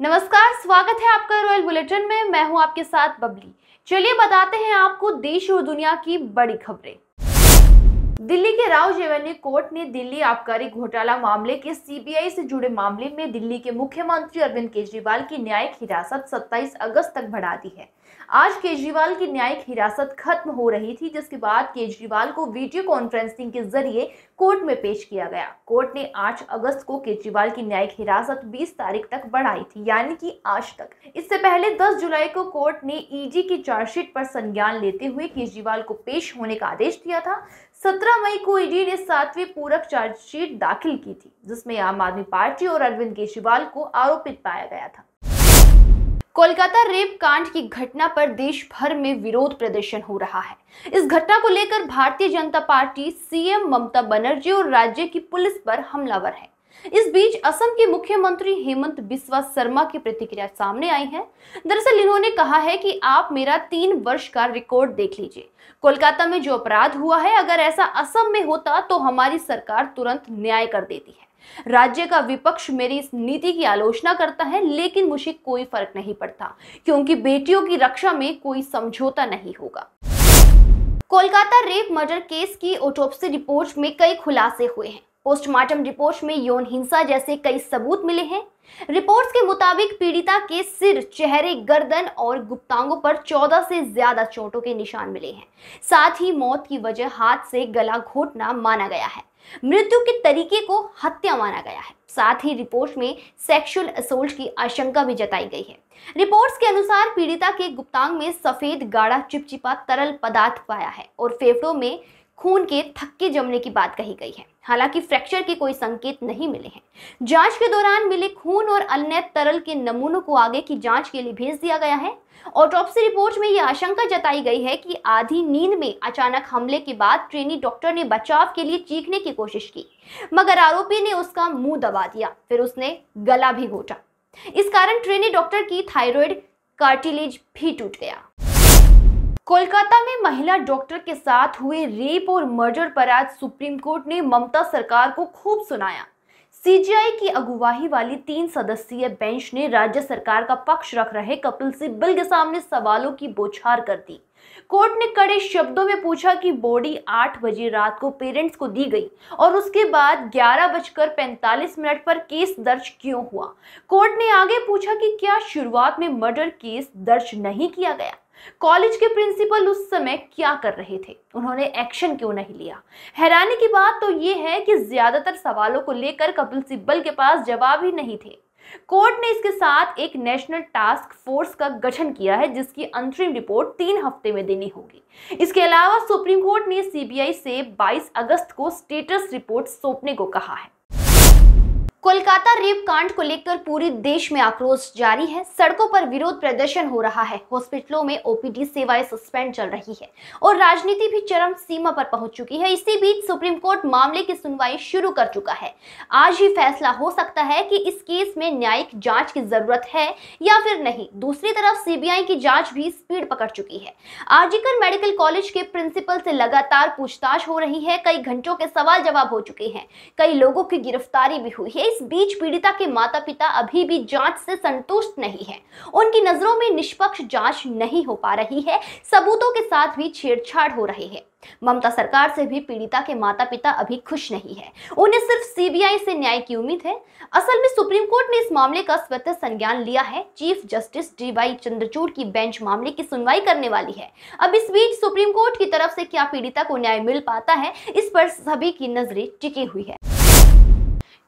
नमस्कार स्वागत है आपका रॉयल बुलेटिन में मैं हूं आपके साथ बबली चलिए बताते हैं आपको देश और दुनिया की बड़ी खबरें दिल्ली के राव जेवन्य कोर्ट ने दिल्ली आबकारी घोटाला मामले के सीबीआई से जुड़े मामले में दिल्ली के मुख्यमंत्री अरविंद केजरीवाल की न्यायिक हिरासत 27 अगस्त तक बढ़ा दी है आज केजरीवाल की न्यायिक हिरासत खत्म हो रही थी जिसके बाद केजरीवाल को वीडियो कॉन्फ्रेंसिंग के जरिए कोर्ट में पेश किया गया कोर्ट ने 8 अगस्त को केजरीवाल की न्यायिक हिरासत 20 तारीख तक बढ़ाई थी यानी कि आज तक इससे पहले 10 जुलाई को कोर्ट ने ईडी की चार्जशीट पर संज्ञान लेते हुए केजरीवाल को पेश होने का आदेश दिया था सत्रह मई को ईडी e ने सातवीं पूरक चार्जशीट दाखिल की थी जिसमें आम आदमी पार्टी और अरविंद केजरीवाल को आरोपित पाया गया था कोलकाता रेप कांड की घटना पर देश भर में विरोध प्रदर्शन हो रहा है इस घटना को लेकर भारतीय जनता पार्टी सीएम ममता बनर्जी और राज्य की पुलिस पर हमलावर है इस बीच असम के मुख्यमंत्री हेमंत बिस्वा शर्मा की प्रतिक्रिया सामने आई है दरअसल इन्होंने कहा है कि आप मेरा तीन वर्ष का रिकॉर्ड देख लीजिए कोलकाता में जो अपराध हुआ है अगर ऐसा असम में होता तो हमारी सरकार तुरंत न्याय कर देती है राज्य का विपक्ष मेरी इस नीति की आलोचना करता है लेकिन मुझे कोई फर्क नहीं पड़ता क्योंकि बेटियों की रक्षा में कोई समझौता नहीं होगा कोलकाता रेप मर्डर केस की ऑटोप्सी रिपोर्ट में कई खुलासे हुए हैं पोस्टमार्टम रिपोर्ट में यौन हिंसा जैसे कई सबूत मिले हैं रिपोर्ट्स के मुताबिक पीड़िता के सिर चेहरे गर्दन और गुप्तांगों पर 14 से ज्यादा चोटों के निशान मिले हैं साथ ही मौत की वजह हाथ से गला घोटना माना गया है मृत्यु के तरीके को हत्या माना गया है साथ ही रिपोर्ट में सेक्सुअल असोल्ट की आशंका भी जताई गई है रिपोर्ट्स के अनुसार पीड़िता के गुप्तांग में सफेद गाढ़ा चिपचिपा तरल पदार्थ पाया है और फेफड़ों में खून के थक्के जमने की बात कही गई है हालांकि फ्रैक्चर के कोई संकेत नहीं मिले हैं जांच के दौरान मिले खून और अन्य तरल के नमूनों को आगे की जांच के लिए भेज दिया गया है ऑटोप्सी रिपोर्ट में यह आशंका जताई गई है कि आधी नींद में अचानक हमले के बाद ट्रेनी डॉक्टर ने बचाव के लिए चीखने की कोशिश की मगर आरोपी ने उसका मुंह दबा दिया फिर उसने गला भी घोटा इस कारण ट्रेनी डॉक्टर की थायराइड कार्टिलेज भी टूट गया कोलकाता में महिला डॉक्टर के साथ हुए रेप और मर्डर पर आज सुप्रीम कोर्ट ने ममता सरकार को खूब सुनाया सीजीआई की अगुवाही वाली तीन सदस्यीय बेंच ने राज्य सरकार का पक्ष रख रहे कपिल सिब्बल के सामने सवालों की बोछार कर दी कोर्ट ने कड़े शब्दों में पूछा कि बॉडी 8 बजे रात को पेरेंट्स को दी गई और उसके बाद ग्यारह बजकर पैंतालीस मिनट पर केस दर्ज क्यों हुआ कोर्ट ने आगे पूछा कि क्या शुरुआत में मर्डर केस दर्ज नहीं किया गया कॉलेज के प्रिंसिपल उस समय क्या कर रहे थे उन्होंने एक्शन क्यों नहीं लिया हैरानी की बात तो ये है कि ज्यादातर सवालों को लेकर कपिल सिब्बल के पास जवाब ही नहीं थे कोर्ट ने इसके साथ एक नेशनल टास्क फोर्स का गठन किया है जिसकी अंतरिम रिपोर्ट तीन हफ्ते में देनी होगी इसके अलावा सुप्रीम कोर्ट ने सीबीआई से 22 अगस्त को स्टेटस रिपोर्ट सौंपने को कहा है कोलकाता रेप कांड को लेकर पूरे देश में आक्रोश जारी है सड़कों पर विरोध प्रदर्शन हो रहा है हॉस्पिटलों में ओपीडी सेवाएं सस्पेंड चल रही है और राजनीति भी चरम सीमा पर पहुंच चुकी है इसी बीच सुप्रीम कोर्ट मामले की सुनवाई शुरू कर चुका है आज ही फैसला हो सकता है कि इस केस में न्यायिक जांच की जरूरत है या फिर नहीं दूसरी तरफ सीबीआई की जांच भी स्पीड पकड़ चुकी है आजिकल मेडिकल कॉलेज के प्रिंसिपल से लगातार पूछताछ हो रही है कई घंटों के सवाल जवाब हो चुके हैं कई लोगों की गिरफ्तारी भी हुई है इस बीच पीड़िता के माता पिता अभी भी जांच से संतुष्ट नहीं है उनकी नजरों में निष्पक्ष जांच नहीं हो पा रही है सबूतों के साथ भी छेड़छाड़ हो रही है ममता सरकार से भी पीड़िता के माता पिता अभी खुश नहीं है उन्हें सिर्फ सीबीआई से न्याय की उम्मीद है असल में सुप्रीम कोर्ट ने इस मामले का स्वतः संज्ञान लिया है chief justice D Y Chandrachud की बेंच मामले की सुनवाई करने वाली है अब इस बीच सुप्रीम कोर्ट की तरफ से क्या पीड़िता को न्याय मिल पाता है इस पर सभी की नजरें टिकी हुई है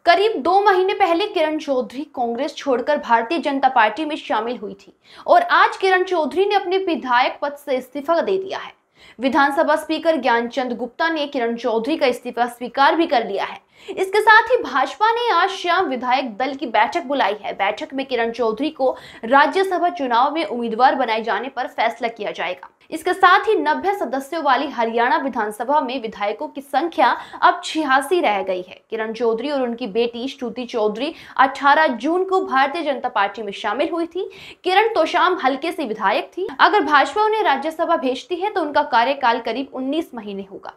करीब दो महीने पहले किरण चौधरी कांग्रेस छोड़कर भारतीय जनता पार्टी में शामिल हुई थी और आज किरण चौधरी ने अपने विधायक पद से इस्तीफा दे दिया है विधानसभा स्पीकर ज्ञानचंद गुप्ता ने किरण चौधरी का इस्तीफा स्वीकार भी कर लिया है इसके साथ ही भाजपा ने आज शाम विधायक दल की बैठक बुलाई है बैठक में किरण चौधरी को राज्यसभा चुनाव में उम्मीदवार बनाए जाने पर फैसला किया जाएगा इसके साथ ही नब्बे सदस्यों वाली हरियाणा विधानसभा में विधायकों की संख्या अब छियासी रह गई है किरण चौधरी और उनकी बेटी श्रुति चौधरी 18 जून को भारतीय जनता पार्टी में शामिल हुई थी किरण तोशाम हल्के से विधायक थी अगर भाजपा उन्हें राज्यसभा भेजती है तो उनका कार्यकाल करीब उन्नीस महीने होगा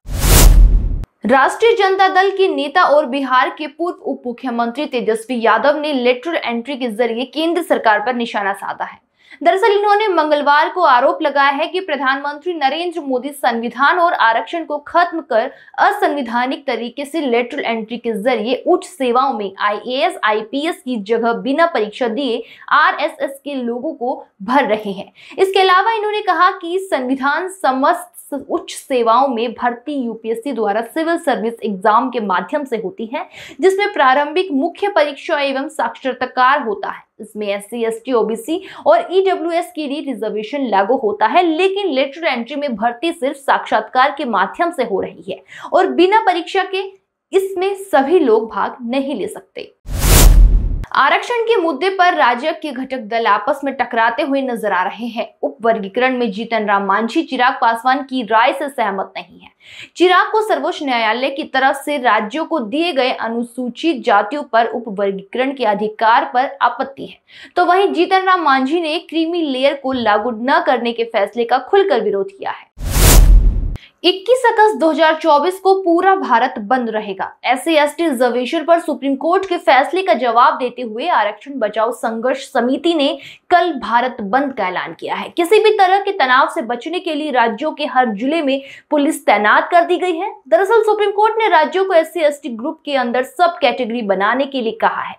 राष्ट्रीय जनता दल के नेता और बिहार के पूर्व उप मुख्यमंत्री तेजस्वी यादव ने लेटर एंट्री के जरिए केंद्र सरकार पर निशाना साधा है दरअसल इन्होंने मंगलवार को आरोप लगाया है कि प्रधानमंत्री नरेंद्र मोदी संविधान और आरक्षण को खत्म कर असंविधानिक तरीके से लेटरल एंट्री के जरिए उच्च सेवाओं में आईएएस आईपीएस की जगह बिना परीक्षा दिए आरएसएस के लोगों को भर रहे हैं इसके अलावा इन्होंने कहा कि संविधान समस्त उच्च सेवाओं में भर्ती यूपीएससी द्वारा सिविल सर्विस एग्जाम के माध्यम से होती है जिसमें प्रारंभिक मुख्य परीक्षा एवं साक्षरताकार होता है इसमें S C S T OBC और ईडब्ल्यू एस के लिए रिजर्वेशन लागू होता है लेकिन लेटर एंट्री में भर्ती सिर्फ साक्षात्कार के माध्यम से हो रही है और बिना परीक्षा के इसमें सभी लोग भाग नहीं ले सकते आरक्षण के मुद्दे पर राज्य के घटक दल आपस में टकराते हुए नजर आ रहे हैं उप वर्गीकरण में जीतन राम मांझी चिराग पासवान की राय से सहमत नहीं है चिराग को सर्वोच्च न्यायालय की तरफ से राज्यों को दिए गए अनुसूचित जातियों पर उप वर्गीकरण के अधिकार पर आपत्ति है तो वहीं जीतन राम मांझी ने क्रीमी लेयर को लागू न करने के फैसले का खुलकर विरोध किया है 21 अगस्त 2024 को पूरा भारत बंद रहेगा एस टी रिजर्वेशन पर सुप्रीम कोर्ट के फैसले का जवाब देते हुए आरक्षण बचाओ संघर्ष समिति ने कल भारत बंद का ऐलान किया है किसी भी तरह के तनाव से बचने के लिए राज्यों के हर जिले में पुलिस तैनात कर दी गई है दरअसल सुप्रीम कोर्ट ने राज्यों को एस सी ग्रुप के अंदर सब कैटेगरी बनाने के लिए कहा है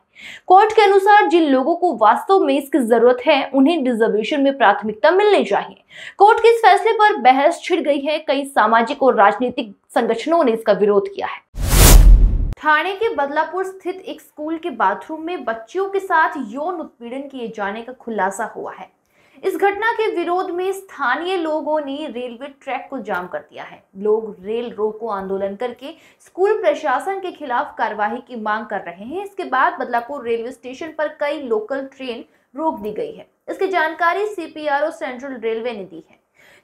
कोर्ट के अनुसार जिन लोगों को वास्तव में इसकी जरूरत है उन्हें रिजर्वेशन में प्राथमिकता मिलनी चाहिए कोर्ट के इस फैसले पर बहस छिड़ गई है कई सामाजिक और राजनीतिक संगठनों ने इसका विरोध किया है थाने के बदलापुर स्थित एक स्कूल के बाथरूम में बच्चियों के साथ यौन उत्पीड़न किए जाने का खुलासा हुआ है इस घटना के विरोध में स्थानीय लोगों ने रेलवे ट्रैक को जाम कर दिया है लोग रेल रोको आंदोलन करके स्कूल प्रशासन के खिलाफ कार्यवाही की मांग कर रहे हैं इसके बाद बदलापुर रेलवे स्टेशन पर कई लोकल ट्रेन रोक दी गई है इसकी जानकारी सीपीआरओ सेंट्रल रेलवे ने दी है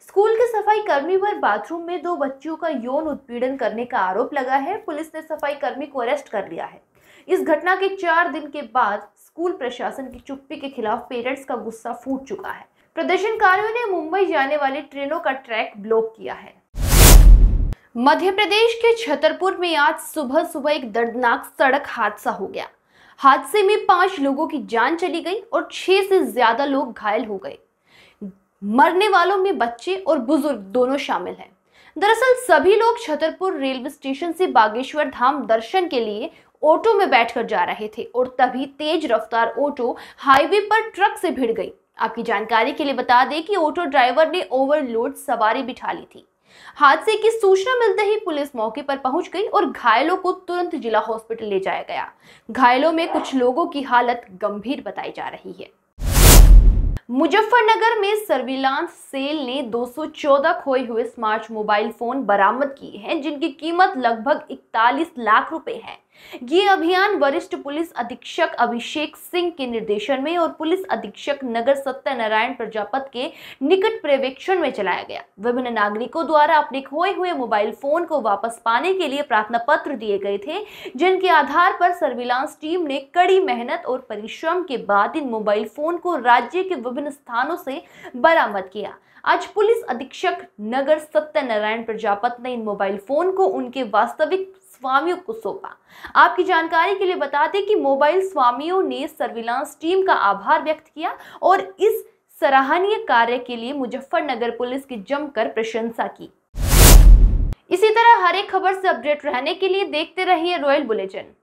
स्कूल के सफाई कर्मी पर बाथरूम में दो बच्चियों का यौन उत्पीड़न करने का आरोप लगा है पुलिस ने सफाई कर्मी को अरेस्ट कर लिया है इस घटना के चार दिन के बाद स्कूल प्रशासन की चुप्पी के खिलाफ पेरेंट्स का गुस्सा फूट चुका है प्रदर्शनकारियों ने मुंबई जाने वाली ट्रेनों का ट्रैक ब्लॉक किया है मध्य प्रदेश के छतरपुर में आज सुबह सुबह एक दर्दनाक सड़क हादसा हो गया हादसे में पांच लोगों की जान चली गई और छह से ज्यादा लोग घायल हो गए मरने वालों में बच्चे और बुजुर्ग दोनों शामिल हैं दरअसल सभी लोग छतरपुर रेलवे स्टेशन से बागेश्वर धाम दर्शन के लिए ऑटो में बैठकर जा रहे थे और तभी तेज रफ्तार ऑटो हाईवे पर ट्रक से भिड़ गई आपकी जानकारी के लिए बता दें कि ऑटो ड्राइवर ने ओवरलोड सवारी बिठा ली थी हादसे की सूचना मिलते ही पुलिस मौके पर पहुंच गई और घायलों को तुरंत जिला हॉस्पिटल ले जाया गया घायलों में कुछ लोगों की हालत गंभीर बताई जा रही है मुजफ्फरनगर में सर्विलांस सेल ने 214 खोए हुए स्मार्ट मोबाइल फोन बरामद किए हैं जिनकी कीमत लगभग 41 लाख रुपए है ये अभियान वरिष्ठ पुलिस अधीक्षक अभिषेक सिंह के निर्देशन में और पुलिस अधीक्षक नगर सत्यनारायण प्रजापत के निकट पर्यवेक्षण में चलाया गया विभिन्न नागरिकों द्वारा अपने खोए हुए मोबाइल फोन को वापस पाने के लिए प्रार्थना पत्र दिए गए थे जिनके आधार पर सर्विलांस टीम ने कड़ी मेहनत और परिश्रम के बाद इन मोबाइल फोन को राज्य के विभिन्न स्थानों से बरामद किया आज पुलिस अधीक्षक नगर सत्यनारायण प्रजापत ने इन मोबाइल फोन को उनके वास्तविक स्वामियों को सौंपा आपकी जानकारी के लिए बता दें कि मोबाइल स्वामियों ने सर्विलांस टीम का आभार व्यक्त किया और इस सराहनीय कार्य के लिए मुजफ्फरनगर पुलिस की जमकर प्रशंसा की इसी तरह हर एक खबर से अपडेट रहने के लिए देखते रहिए रॉयल बुलेटिन